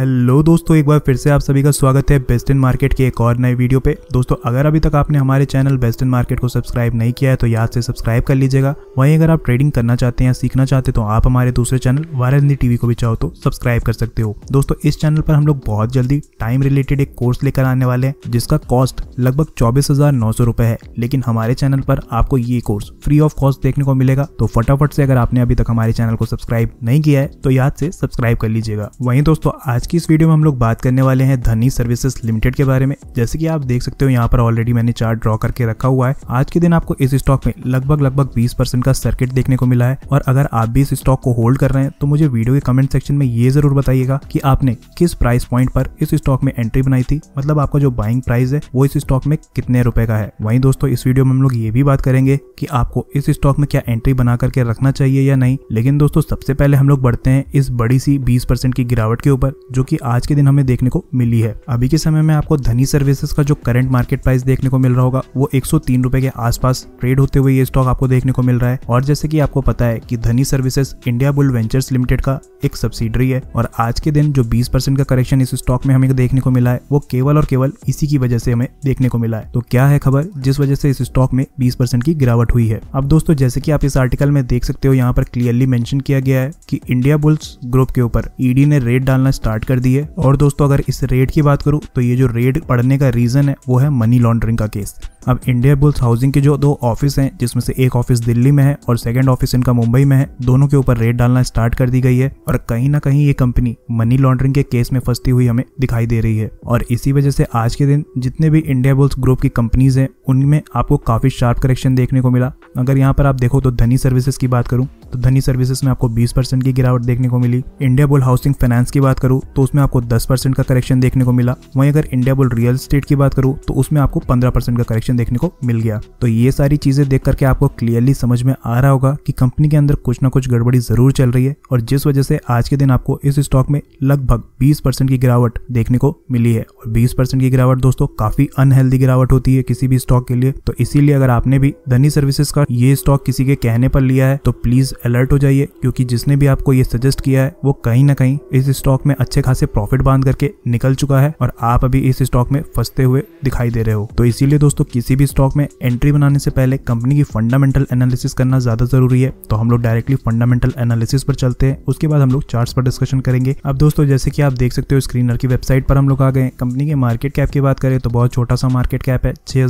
hello दोस्तों एक बार फिर से आप सभी का स्वागत है बेस्ट इन मार्केट के एक और नए वीडियो पे दोस्तों अगर अभी तक आपने हमारे चैनल बेस्ट इन मार्केट को सब्सक्राइब नहीं किया है तो याद से सब्सक्राइब कर लीजिएगा वहीं अगर आप ट्रेडिंग करना चाहते हैं सीखना चाहते हैं तो आप हमारे दूसरे चैनल वायरल हिंदी टीवी को भी चाहो तो सब्सक्राइब कर सकते हो दोस्तों इस चैनल पर हम लोग बहुत जल्दी टाइम रिलेटेड एक कोर्स लेकर आने वाले हैं जिसका कॉस्ट लगभग चौबीस हजार नौ सौ रुपए है लेकिन हमारे चैनल पर आपको ये कोर्स फ्री ऑफ कॉस्ट देखने को मिलेगा तो फटाफट से अगर आपने अभी तक हमारे चैनल को सब्सक्राइब नहीं किया है तो याद से सब्सक्राइब कर लीजिएगा वहीं दोस्तों आज की इस वीडियो में हम लोग बात करने वाले हैं धनी सर्विसेज लिमिटेड के बारे में जैसे कि आप देख सकते हो यहाँ पर ऑलरेडी मैंने चार्ट ड्रॉ करके रखा हुआ है आज के दिन आपको इस स्टॉक में लगभग लगभग 20 परसेंट का सर्किट देखने को मिला है और अगर आप भी इस स्टॉक को होल्ड कर रहे हैं तो मुझे वीडियो के कमेंट सेक्शन में ये जरूर बताइएगा कि आपने किस प्राइस पॉइंट पर इस स्टॉक में एंट्री बनाई थी मतलब आपका जो बाइंग प्राइस है वो इस स्टॉक में कितने रुपए का है वही दोस्तों इस वीडियो में हम लोग ये भी बात करेंगे की आपको इस स्टॉक में क्या एंट्री बना करके रखना चाहिए या नहीं लेकिन दोस्तों सबसे पहले हम लोग बढ़ते हैं इस बड़ी सी बीस की गिरावट के ऊपर जो कि आज के दिन हमें देखने को मिली है अभी के समय में आपको धनी सर्विसेज का जो करंट मार्केट प्राइस देखने को मिल रहा होगा वो एक रुपए के आसपास ट्रेड होते हुए ये स्टॉक आपको देखने को मिल रहा है और जैसे कि आपको पता है कि Dhani services India bull ventures limited का एक सब्सिडरी है और आज के दिन जो बीस परसेंट का करेक्शन इस स्टॉक में हमें देखने को मिला है वो केवल और केवल इसी की वजह से हमें देखने को मिला है तो क्या है खबर जिस वजह से इस स्टॉक में बीस परसेंट की गिरावट हुई है अब दोस्तों जैसे की आप इस आर्टिकल में देख सकते हो यहाँ पर क्लियरली मैंशन किया गया है की इंडिया बुल्स ग्रुप के ऊपर ईडी e ने रेट डालना स्टार्ट स्टार्ट कर दी है और दोस्तों अगर इस रेड की बात करूँ तो ये जो रेड पड़ने का रीज़न है वो है मनी लॉन्ड्रिंग का केस अब इंडिया बुल्स हाउसिंग के जो दो ऑफिस हैं जिसमें से एक ऑफिस दिल्ली में है और सेकंड ऑफिस इनका मुंबई में है दोनों के ऊपर रेड डालना स्टार्ट कर दी गई है और कहीं ना कहीं ये कंपनी मनी लॉन्ड्रिंग के केस में फंसती हुई हमें दिखाई दे रही है और इसी वजह से आज के दिन जितने भी इंडिया बुल्स ग्रुप की कंपनीज है उनमें आपको काफ़ी शार्प करेक्शन देखने को मिला अगर यहाँ पर आप देखो तो धनी सर्विसेज की बात करूँ तो धनी सर्विसेज में आपको 20 परसेंट की गिरावट देखने को मिली इंडिया बुल हाउसिंग फाइनेंस की बात करूँ तो उसमें आपको 10 परसेंट का करेक्शन देखने को मिला वहीं अगर इंडिया बुल रियल स्टेट की बात करूँ तो उसमें आपको 15 परसेंट का करेक्शन देखने को मिल गया तो ये सारी चीजें देख करके आपको क्लियरली समझ में आ रहा होगा की कंपनी के अंदर कुछ ना कुछ गड़बड़ी जरूर चल रही है और जिस वजह से आज के दिन आपको इस स्टॉक में लगभग बीस की गिरावट देखने को मिली है और बीस की गिरावट दोस्तों काफी अनहेल्दी गिरावट होती है किसी भी स्टॉक के लिए तो इसीलिए अगर आपने भी धनी सर्विसेज का ये स्टॉक किसी के कहने पर लिया है तो प्लीज अलर्ट हो जाइए क्योंकि जिसने भी आपको ये सजेस्ट किया है वो कहीं ना कहीं इस स्टॉक में अच्छे खासे प्रॉफिट बांध करके निकल चुका है और आप अभी इस स्टॉक में फंसते हुए दिखाई दे रहे हो तो इसीलिए दोस्तों किसी भी स्टॉक में एंट्री बनाने से पहले कंपनी की फंडामेंटल एनालिसिस करना ज्यादा जरूरी है तो हम लोग डायरेक्टली फंडामेंटल एनालिसिस पर चलते हैं उसके बाद हम लोग चार्ट पर डिस्कशन करेंगे अब दोस्तों जैसे कि आप देख सकते हो स्क्रीनर की वेबसाइट पर हम लोग आ गए कंपनी के मार्केट कैप की बात करें तो बहुत छोटा सा मार्केट कैप है छह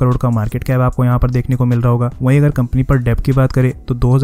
करोड़ का मार्केट कैप आपको यहाँ पर देखने को मिल रहा होगा वहीं अगर कंपनी पर डेप की बात करें तो दो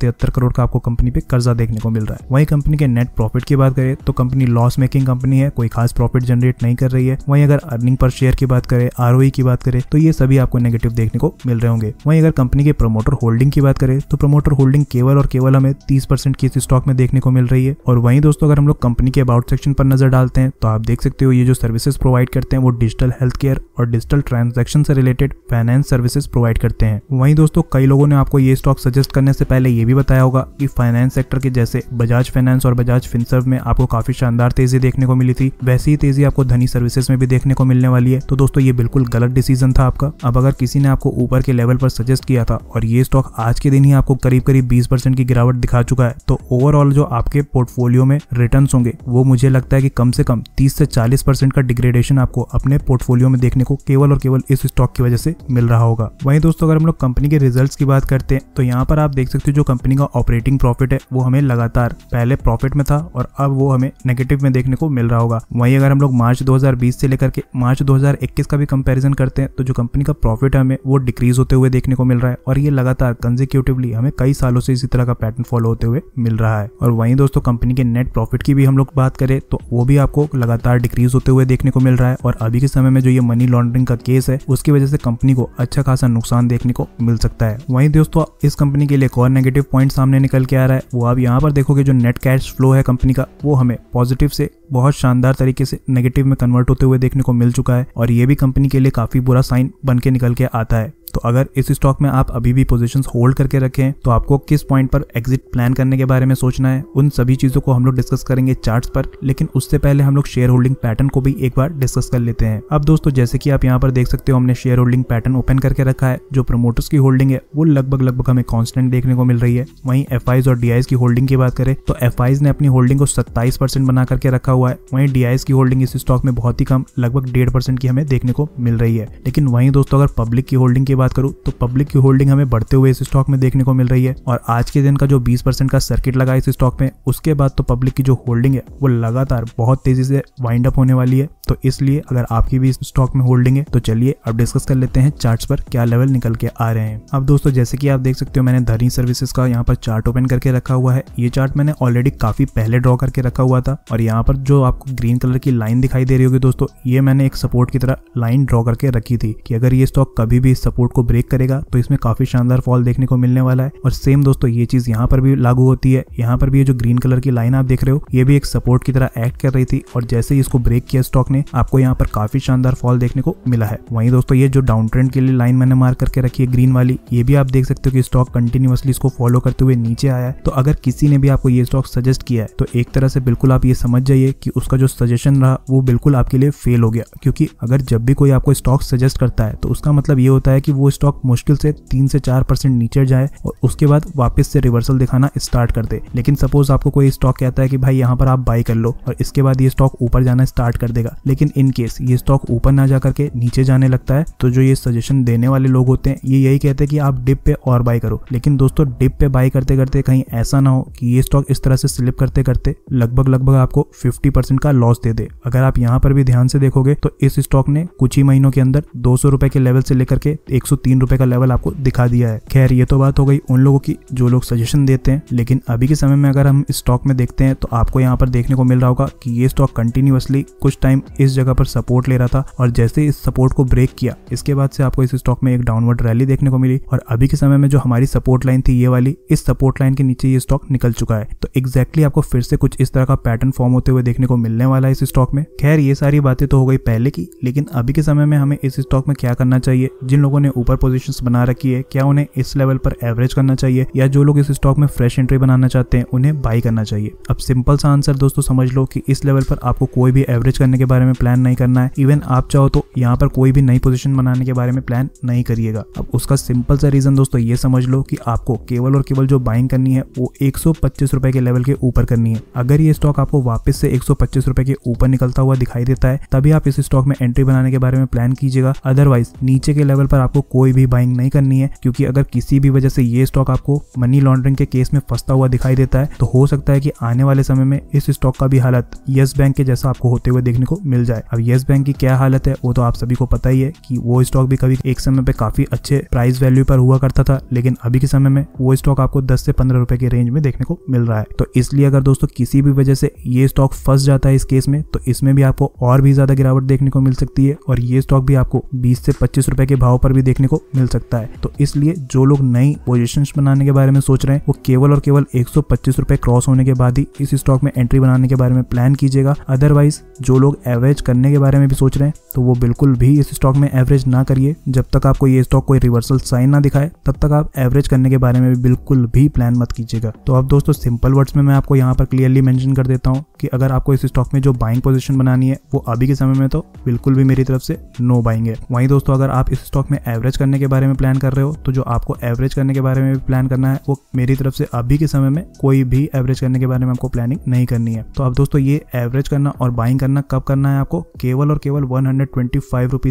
तिहत्तर करोड़ का आपको कंपनी पे कर्जा देखने को मिल रहा है वही कंपनी के नेट प्रॉफिट की बात करें तो कंपनी लॉस मेकिंग कंपनी है कोई खास प्रॉफिट जनरेट नहीं कर रही है वहीं अगर अर्निंग पर शेयर की बात करें आर e की बात करें तो ये सभी आपको नेगेटिव देखने को मिल रहे होंगे वहीं अगर कंपनी के प्रमोटर होल्डिंग की बात करें तो प्रमोटर होल्डिंग केवल और केवल हमें तीस की इस स्टॉक में देखने को मिल रही है और वहीं दोस्तों अगर हम लोग कंपनी के अबाउट सेक्शन पर नजर डालते हैं तो आप देख सकते हो ये जो सर्विसेज प्रोवाइड करते हैं वो डिजिटल हेल्थ केयर और डिजिटल ट्रांजेक्शन से रिलेटेड फाइनेंस सर्विसेज प्रोवाइड करते हैं वहीं दोस्तों कई लोगों ने आपको ये स्टॉक सजेस्ट करने से पहले ये भी बताया होगा कि फाइनेंस सेक्टर के जैसे बजाज फाइनेंस और बजाज फिनसर्व में आपको काफी शानदार तेजी देखने को मिली थी वैसी ही तेजी आपको धनी सर्विसेज में भी देखने को मिलने वाली है तो दोस्तों ये बिल्कुल गलत डिसीजन था आपका अब अगर किसी ने आपको ऊपर के लेवल पर सजेस्ट किया था और ये स्टॉक आज के दिन ही आपको करीब करीब बीस की गिरावट दिखा चुका है तो ओवरऑल जो आपके पोर्टफोलियो में रिटर्न होंगे वो मुझे लगता है की कम से कम तीस से चालीस का डिग्रेडेशन आपको अपने पोर्टफोलियो में देखने को केवल और केवल इस स्टॉक की वजह से मिल रहा होगा वही दोस्तों अगर हम लोग कंपनी के रिजल्ट की बात करते हैं तो यहाँ पर आप देख सकते हो जो कंपनी का ऑपरेटिंग प्रॉफिट है वो हमें लगातार पहले प्रॉफिट में था और अब वो हमें नेगेटिव में देखने को मिल रहा होगा वहीं अगर हम लोग मार्च 2020 से लेकर के मार्च 2021 का भी कंपैरिजन करते हैं तो जो कंपनी का प्रॉफिट हमें वो डिक्रीज होते हुए देखने को मिल रहा है और ये लगातार कंजिक्यूटिवली हमें कई सालों से इसी तरह का पैटर्न फॉलो होते हुए मिल रहा है और वहीं दोस्तों कंपनी के नेट प्रॉफिट की भी हम लोग बात करें तो वो भी आपको लगातार डिक्रीज होते हुए देखने को मिल रहा है और अभी के समय में जो ये मनी लॉन्ड्रिंग का केस है उसकी वजह से कंपनी को अच्छा खासा नुकसान देखने को मिल सकता है वहीं दोस्तों इस कंपनी के लिए एक और नेगेटिव नेगेटिव पॉइंट सामने निकल के आ रहा है वो आप यहाँ पर देखोगे जो नेट कैश फ्लो है कंपनी का वो हमें पॉजिटिव से बहुत शानदार तरीके से नेगेटिव में कन्वर्ट होते हुए देखने को मिल चुका है और ये भी कंपनी के लिए काफी बुरा साइन बन के निकल के आता है तो अगर इस स्टॉक में आप अभी भी पोजीशंस होल्ड करके रखें तो आपको किस पॉइंट पर एग्जिट प्लान करने के बारे में सोचना है उन सभी चीज़ों को हम लोग डिस्कस करेंगे चार्ट्स पर लेकिन उससे पहले हम लोग शेयर होल्डिंग पैटर्न को भी एक बार डिस्कस कर लेते हैं अब दोस्तों जैसे कि आप यहाँ पर देख सकते हो हमने शेयर होल्डिंग पैटर्न ओपन करके रखा है जो प्रोमोटर्स की होल्डिंग है वो लगभग लगभग हमें कॉन्स्टेंट देखने को मिल रही है वहीं एफ और डी की होल्डिंग की बात करें तो एफ ने अपनी होल्डिंग को सत्ताईस बना करके रखा हुआ है वहीं डी की होल्डिंग इस स्टॉक में बहुत ही कम लगभग डेढ़ की हमें देखने को मिल रही है लेकिन वहीं दोस्तों अगर पब्लिक की होल्डिंग की बात करूँ तो पब्लिक की होल्डिंग हमें बढ़ते हुए इस स्टॉक में देखने को मिल रही है और आज के दिन का जो बीस का सर्किट लगा इस स्टॉक में उसके बाद तो पब्लिक की जो होल्डिंग है वो लगातार बहुत तेजी से वाइंड अप होने वाली है तो इसलिए अगर आपकी भी इस स्टॉक में होल्डिंग है तो चलिए अब डिस्कस कर लेते हैं चार्ट पर क्या लेवल निकल के आ रहे हैं अब दोस्तों जैसे कि आप देख सकते हो मैंने धरनी सर्विसेज का यहाँ पर चार्ट ओपन करके रखा हुआ है ये चार्ट मैंने ऑलरेडी काफी पहले ड्रॉ करके रखा हुआ था और यहाँ पर जो आपको ग्रीन कलर की लाइन दिखाई दे रही होगी दोस्तों ये मैंने एक सपोर्ट की तरह लाइन ड्रॉ करके रखी थी कि अगर ये स्टॉक कभी भी सपोर्ट सपोर्ट को ब्रेक करेगा तो इसमें काफी शानदार फॉल देखने को मिलने वाला है और सेम दोस्तों ये चीज यहाँ पर भी लागू होती है यहाँ पर भी ये जो ग्रीन कलर की लाइन आप देख रहे हो ये भी एक सपोर्ट की तरह एक्ट कर रही थी और जैसे ही इसको ब्रेक किया स्टॉक ने आपको यहाँ पर काफी शानदार फॉल देखने को मिला है वहीं दोस्तों ये जो डाउन ट्रेंड के लिए लाइन मैंने मार करके रखी है ग्रीन वाली ये भी आप देख सकते हो कि स्टॉक कंटिन्यूसली इसको फॉलो करते हुए नीचे आया है तो अगर किसी ने भी आपको ये स्टॉक सजेस्ट किया है तो एक तरह से बिल्कुल आप ये समझ जाइए कि उसका जो सजेशन रहा वो बिल्कुल आपके लिए फेल हो गया क्योंकि अगर जब भी कोई आपको स्टॉक सजेस्ट करता है तो उसका मतलब ये होता है कि वो स्टॉक मुश्किल से तीन से चार परसेंट नीचे जाए और उसके बाद वापस से रिवर्सल दिखाना स्टार्ट कर दे लेकिन सपोज आपको कोई स्टॉक कहता है कि भाई यहाँ पर आप बाई कर लो और इसके बाद ये स्टॉक ऊपर जाना स्टार्ट कर देगा लेकिन इन केस ये स्टॉक ऊपर ना जा करके नीचे जाने लगता है तो जो ये सजेशन देने वाले लोग होते हैं ये यही कहते हैं कि आप डिप पे और बाई करो लेकिन दोस्तों डिप पे बाई करते करते कहीं ऐसा ना हो कि ये स्टॉक इस तरह से स्लिप करते करते लगभग लगभग आपको फिफ्टी परसेंट का लॉस दे दे अगर आप यहाँ पर भी ध्यान से देखोगे तो इस स्टॉक ने कुछ ही महीनों के अंदर दो सौ के लेवल से लेकर के एक सौ का लेवल आपको दिखा दिया है खैर ये तो बात हो गई उन लोगों की जो लोग सजेशन देते हैं लेकिन अभी के समय में अगर हम स्टॉक में देखते हैं तो आपको यहाँ पर देखने को मिल रहा होगा कि ये स्टॉक कंटिन्यूसली कुछ टाइम इस जगह पर सपोर्ट ले रहा था और जैसे इस सपोर्ट को ब्रेक किया इसके बाद से आपको इस स्टॉक में एक डाउनवर्ड रैली देखने को मिली और अभी के समय में जो हमारी सपोर्ट लाइन थी ये वाली इस सपोर्ट लाइन के नीचे ये स्टॉक निकल चुका है तो एग्जैक्टली आपको फिर से कुछ इस तरह का पैटर्न फॉर्म होते हुए देखने को मिलने वाला है इस स्टॉक में खैर ये सारी बातें तो हो गई पहले की लेकिन अभी के समय में हमें इस स्टॉक में क्या करना चाहिए जिन लोगों ने ऊपर पोजीशंस बना रखी है क्या उन्हें इस लेवल पर एवरेज करना चाहिए या जो लोग इस स्टॉक में फ्रेश एंट्री बनाना चाहते हैं उन्हें बाई करना चाहिए अब सिंपल सा आंसर दोस्तों समझ लो कि इस लेवल पर आपको कोई भी एवरेज करने के बारे में प्लान नहीं करना है इवन आप चाहो तो यहाँ पर कोई भी नई पोजिशन बनाने के बारे में प्लान नहीं करिएगा अब उसका सिंपल सा रीजन दोस्तों ये समझ लो कि आपको केवल और केवल जो बाइंग करनी है वो एक रुपए के लेवल के ऊपर करनी है अगर ये स्टॉक आपको वापस से एक रुपए के ऊपर निकलता हुआ दिखाई देता है तभी आप इस स्टॉक में एंट्री बनाने के बारे में प्लान कीजिएगा अदरवाइज नीचे के लेवल पर आपको कोई भी बाइंग नहीं करनी है क्योंकि अगर किसी भी वजह से ये स्टॉक आपको मनी लॉन्ड्रिंग के केस में फंसता हुआ दिखाई देता है तो हो सकता है कि आने वाले समय में इस स्टॉक का भी हालत यस बैंक के जैसा आपको होते हुए देखने को मिल जाए अब यस बैंक की क्या हालत है वो तो आप सभी को पता ही है कि वो स्टॉक भी कभी एक समय पे काफी अच्छे प्राइस वैल्यू पर हुआ करता था लेकिन अभी के समय में वो स्टॉक आपको दस से पंद्रह रुपए के रेंज में देखने को मिल रहा है तो इसलिए अगर दोस्तों किसी भी वजह से ये स्टॉक फंस जाता है इस केस में तो इसमें भी आपको और भी ज्यादा गिरावट देखने को मिल सकती है और ये स्टॉक भी आपको बीस से पच्चीस रुपए के भाव पर भी देखने देखने को मिल सकता है तो इसलिए जो लोग नई पोजिशन बनाने के बारे में सोच रहे हैं वो केवल और केवल एक सौ क्रॉस होने के बाद ही इस स्टॉक में एंट्री बनाने के बारे में प्लान कीजिएगा अदरवाइज जो लोग एवरेज करने के बारे में भी सोच रहे हैं तो वो बिल्कुल भी इस स्टॉक में एवरेज ना करिए जब तक आपको ये स्टॉक कोई रिवर्सल साइन ना दिखाए तब तक आप एवरेज करने के बारे में भी बिल्कुल भी प्लान मत कीजिएगा तो अब दोस्तों सिंपल वर्ड्स में मैं आपको यहाँ पर क्लियरली मेंशन कर देता हूँ कि अगर आपको इस स्टॉक में जो बाइंग पोजिशन बनानी है वो अभी के समय में तो बिल्कुल भी मेरी तरफ से नो बाइंग है वहीं दोस्तों अगर आप इस स्टॉक में एवरेज एवरेज करने के बारे में प्लान कर रहे हो तो जो आपको एवरेज करने के बारे में भी प्लान करना है वो मेरी तरफ से अभी के समय में कोई भी एवरेज करने के बारे में आपको प्लानिंग नहीं करनी है तो अब दोस्तों ये एवरेज करना और बाइंग करना कब करना है आपको केवल और केवल वन हंड्रेड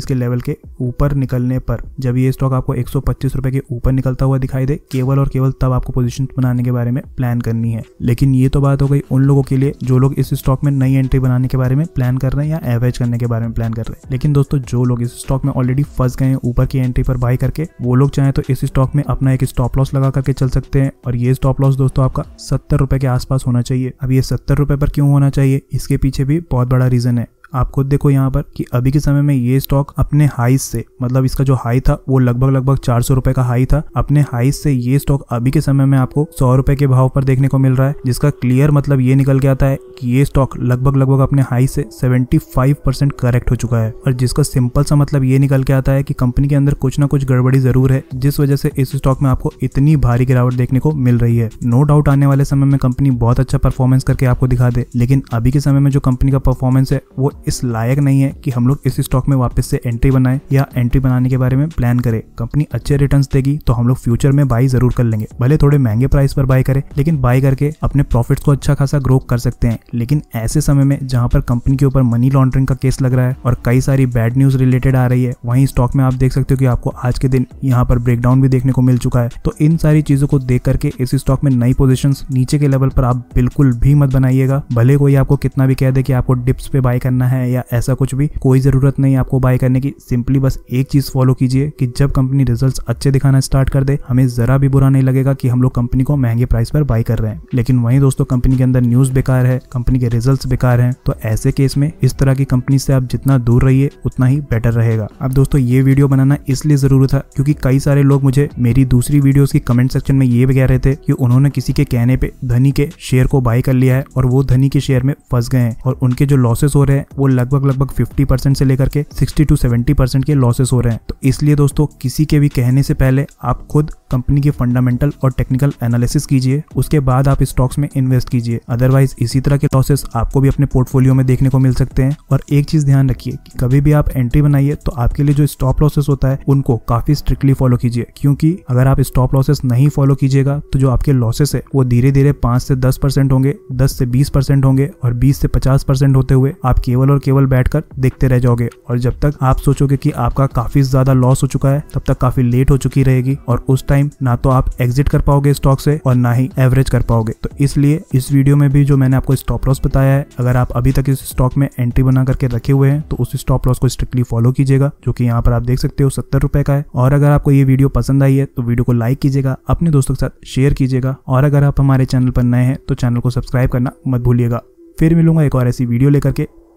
के लेवल के ऊपर निकलने पर जब ये स्टॉक आपको एक रुपए के ऊपर निकलता हुआ दिखाई दे केवल और केवल तब आपको पोजिशन बनाने के बारे में प्लान करनी है लेकिन ये तो बात हो गई उन लोगों के लिए जो लोग इस स्टॉक में नई एंट्री बनाने के बारे में प्लान कर रहे हैं या एवरेज करने के बारे में प्लान कर रहे हैं लेकिन दोस्तों जो लोग इस स्टॉक में ऑलरेडी फंस गए हैं ऊपर की एंट्री फोर्टी पर बाई करके वो लोग चाहें तो इस स्टॉक में अपना एक स्टॉप लॉस लगा करके चल सकते हैं और ये स्टॉप लॉस दोस्तों आपका सत्तर रुपए के आसपास होना चाहिए अब ये सत्तर रुपए पर क्यों होना चाहिए इसके पीछे भी बहुत बड़ा रीजन है आप खुद देखो यहाँ पर कि अभी के समय में ये स्टॉक अपने हाई से मतलब इसका जो हाई था वो लगभग लगभग चार सौ रुपए का हाई था अपने हाई से ये स्टॉक अभी के समय में आपको सौ रुपए के भाव पर देखने को मिल रहा है जिसका क्लियर मतलब ये निकल के आता है कि ये स्टॉक लगभग लगभग अपने हाई से 75 परसेंट करेक्ट हो चुका है और जिसका सिंपल सा मतलब ये निकल के आता है कि कंपनी के अंदर कुछ ना कुछ गड़बड़ी जरूर है जिस वजह से इस स्टॉक में आपको इतनी भारी गिरावट देखने को मिल रही है नो डाउट आने वाले समय में कंपनी बहुत अच्छा परफॉर्मेंस करके आपको दिखा दे लेकिन अभी के समय में जो कंपनी का परफॉर्मेंस है वो इस लायक नहीं है कि हम लोग इस स्टॉक में वापस से एंट्री बनाए या एंट्री बनाने के बारे में प्लान करें कंपनी अच्छे रिटर्न देगी तो हम लोग फ्यूचर में बाई जरूर कर लेंगे भले थोड़े महंगे प्राइस पर बाय करें लेकिन बाय करके अपने प्रॉफिट को अच्छा खासा ग्रो कर सकते हैं लेकिन ऐसे समय में जहां पर कंपनी के ऊपर मनी लॉन्ड्रिंग का केस लग रहा है और कई सारी बैड न्यूज रिलेटेड आ रही है वहीं स्टॉक में आप देख सकते हो कि आपको आज के दिन यहाँ पर ब्रेकडाउन भी देखने को मिल चुका है तो इन सारी चीजों को देख करके इस स्टॉक में नई पोजिशन नीचे के लेवल पर आप बिल्कुल भी मत बनाइएगा भले कोई आपको कितना भी कह दे कि आपको डिप्स पे बाय करना है या ऐसा कुछ भी कोई ज़रूरत नहीं आपको बाय करने की सिंपली बस एक चीज़ फॉलो कीजिए कि जब कंपनी रिजल्ट अच्छे दिखाना स्टार्ट कर दे हमें ज़रा भी बुरा नहीं लगेगा कि हम लोग कंपनी को महंगे प्राइस पर बाय कर रहे हैं लेकिन वहीं दोस्तों कंपनी के अंदर न्यूज़ बेकार है कंपनी के रिजल्ट बेकार है तो ऐसे केस में इस तरह की कंपनी से आप जितना दूर रहिए उतना ही बेटर रहेगा अब दोस्तों ये वीडियो बनाना इसलिए ज़रूरी था क्योंकि कई सारे लोग मुझे मेरी दूसरी वीडियो की कमेंट सेक्शन में ये भी कह रहे थे कि उन्होंने किसी के कहने पे धनी के शेयर को बाय कर लिया है और वो धनी के शेयर में फंस गए हैं और उनके जो लॉसेस हो रहे हैं वो लगभग लगभग 50 परसेंट से लेकर के 60 टू 70 परसेंट के लॉसेस हो रहे हैं तो इसलिए दोस्तों किसी के भी कहने से पहले आप खुद कंपनी के फंडामेंटल और टेक्निकल एनालिसिस कीजिए उसके बाद आप स्टॉक्स में इन्वेस्ट कीजिए अदरवाइज इसी तरह के लॉसेस आपको भी अपने पोर्टफोलियो में देखने को मिल सकते हैं और एक चीज ध्यान रखिए कि कभी भी आप एंट्री बनाइए तो आपके लिए जो स्टॉप लॉसेस होता है उनको काफी स्ट्रिक्टली फॉलो कीजिए क्योंकि अगर आप स्टॉप लॉसेस नहीं फॉलो कीजिएगा तो जो आपके लॉसेस है वो धीरे धीरे पांच से दस परसेंट होंगे दस से बीस परसेंट होंगे और बीस से पचास परसेंट होते हुए आप केवल केवल और केवल बैठ देखते रह जाओगे और जब तक आप सोचोगे की आपका काफी ज्यादा लॉस हो चुका है तब तक काफी लेट हो चुकी रहेगी और उस टाइम ना तो आप एग्जिट कर पाओगे स्टॉक से और ना ही एवरेज कर पाओगे तो इसलिए इस वीडियो में भी जो मैंने आपको स्टॉप लॉस बताया है अगर आप अभी तक इस स्टॉक में एंट्री बना करके रखे हुए हैं तो उस स्टॉप लॉस को स्ट्रिक्टली फॉलो कीजिएगा जो कि यहाँ पर आप देख सकते हो सत्तर रुपए का है और अगर आपको ये वीडियो पसंद आई है तो वीडियो को लाइक कीजिएगा अपने दोस्तों के साथ शेयर कीजिएगा और अगर आप हमारे चैनल पर नए हैं तो चैनल को सब्सक्राइब करना मत भूलिएगा फिर मिलूंगा एक और ऐसी वीडियो लेकर के